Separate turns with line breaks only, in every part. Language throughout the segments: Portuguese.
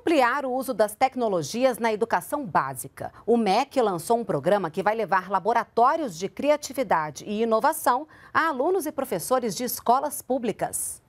Ampliar o uso das tecnologias na educação básica. O MEC lançou um programa que vai levar laboratórios de criatividade e inovação a alunos e professores de escolas públicas.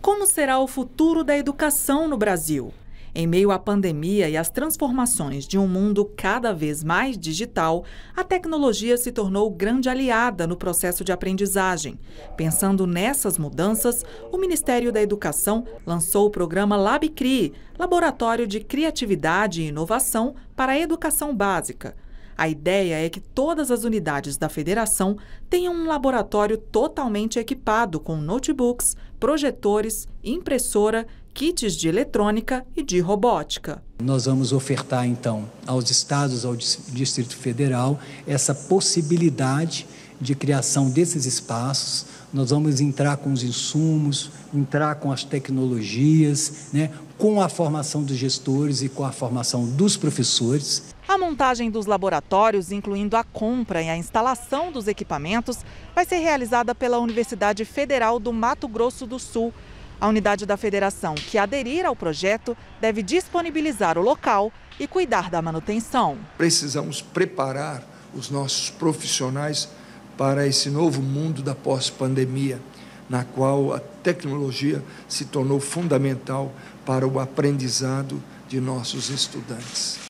Como será o futuro da educação no Brasil? Em meio à pandemia e às transformações de um mundo cada vez mais digital, a tecnologia se tornou grande aliada no processo de aprendizagem. Pensando nessas mudanças, o Ministério da Educação lançou o programa LabCri, Laboratório de Criatividade e Inovação para a Educação Básica. A ideia é que todas as unidades da federação tenham um laboratório totalmente equipado com notebooks, projetores, impressora, kits de eletrônica e de robótica.
Nós vamos ofertar então aos estados, ao Distrito Federal, essa possibilidade de criação desses espaços. Nós vamos entrar com os insumos, entrar com as tecnologias, né, com a formação dos gestores e com a formação dos professores. A montagem
dos laboratórios, incluindo a compra e a instalação dos equipamentos, vai ser realizada pela Universidade Federal do Mato Grosso do Sul. A unidade da federação que aderir ao projeto deve disponibilizar o local e cuidar da manutenção.
Precisamos preparar os nossos profissionais para esse novo mundo da pós-pandemia, na qual a tecnologia se tornou fundamental para o aprendizado de nossos estudantes.